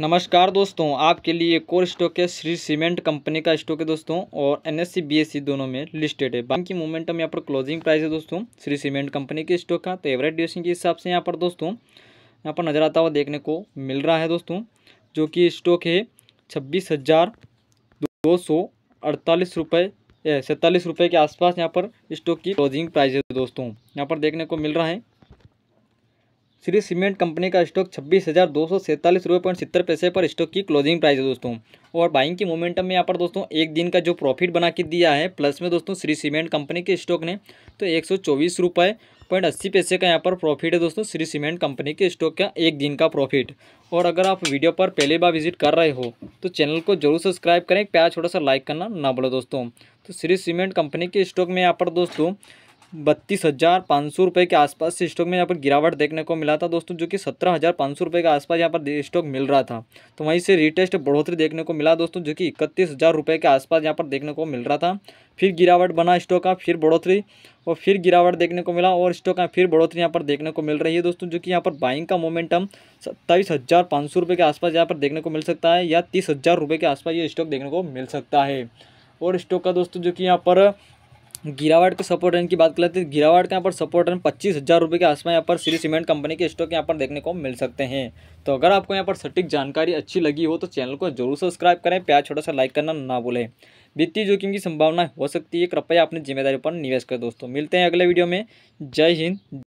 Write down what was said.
नमस्कार दोस्तों आपके लिए कोर स्टॉक है श्री सीमेंट कंपनी का स्टॉक है दोस्तों और एन एस e, e दोनों में लिस्टेड है बैंक की मोमेंटम यहाँ पर क्लोजिंग प्राइस है दोस्तों श्री सीमेंट कंपनी के स्टॉक का तो एवरेज ड्यूरेशन के हिसाब से यहाँ पर दोस्तों यहाँ पर नज़र आता हुआ देखने को मिल रहा है दोस्तों जो कि स्टॉक है छब्बीस हज़ार दो सौ अड़तालीस रुपये सैंतालीस रुपये के आसपास यहाँ पर स्टॉक की क्लोजिंग प्राइस है दोस्तों यहाँ पर देखने को मिल रहा है श्री सीमेंट कंपनी का स्टॉक छब्बीस हज़ार दो सौ सैंतालीस रुपये पॉइंट सत्तर पैसे पर स्टॉक की क्लोजिंग प्राइस है दोस्तों और बाइंग की मोमेंटम में यहाँ पर दोस्तों एक दिन का जो प्रॉफिट बना के दिया है प्लस में दोस्तों श्री सीमेंट कंपनी के स्टॉक ने तो एक सौ चौबीस रुपये पॉइंट अस्सी पैसे का यहाँ पर प्रॉफिट है दोस्तों श्री सीमेंट कंपनी के स्टॉक का एक दिन का प्रॉफिट और अगर आप वीडियो पर पहली बार विजिट कर रहे हो तो चैनल को जरूर सब्सक्राइब करें प्यार छोटा सा लाइक करना ना बोलो दोस्तों तो श्री सीमेंट कंपनी के स्टॉक में यहाँ पर दोस्तों बत्तीस हज़ार पाँच सौ रुपये के आसपास से स्टॉक में यहाँ पर गिरावट देखने को मिला था दोस्तों जो कि सत्रह हज़ार पाँच सौ रुपये के आसपास यहाँ पर स्टॉक मिल रहा था तो वहीं से रिटेस्ट बढ़ोतरी देखने को मिला दोस्तों जो कि इकतीस हज़ार रुपये के आसपास यहाँ पर देखने को मिल रहा था फिर गिरावट बना स्टॉक का फिर बढ़ोतरी और फिर गिरावट देखने को मिला और स्टॉक का फिर बढ़ोतरी यहाँ पर देखने को मिल रही है दोस्तों जो कि यहाँ पर बाइंग का मोमेंटम सत्ताईस हज़ार पाँच सौ रुपये के आसपास यहाँ पर देखने को मिल सकता है या तीस हज़ार रुपये के आसपास ये स्टॉक देखने को मिल सकता है और स्टॉक का दोस्तों जो कि यहाँ पर गिरावट के सपोर्ट रेंज की बात कर लेते हैं गिरावट का यहाँ पर सपोर्ट रेंज पच्चीस हज़ार रुपये के आसपास यहाँ पर श्री सीमेंट कंपनी के स्टॉक यहाँ पर देखने को मिल सकते हैं तो अगर आपको यहाँ पर सटीक जानकारी अच्छी लगी हो तो चैनल को जरूर सब्सक्राइब करें प्यार छोटा सा लाइक करना ना भूलें वित्तीय जोखिम की संभावना हो सकती है कृपया अपनी जिम्मेदारी पर निवेश करें दोस्तों मिलते हैं अगले वीडियो में जय हिंद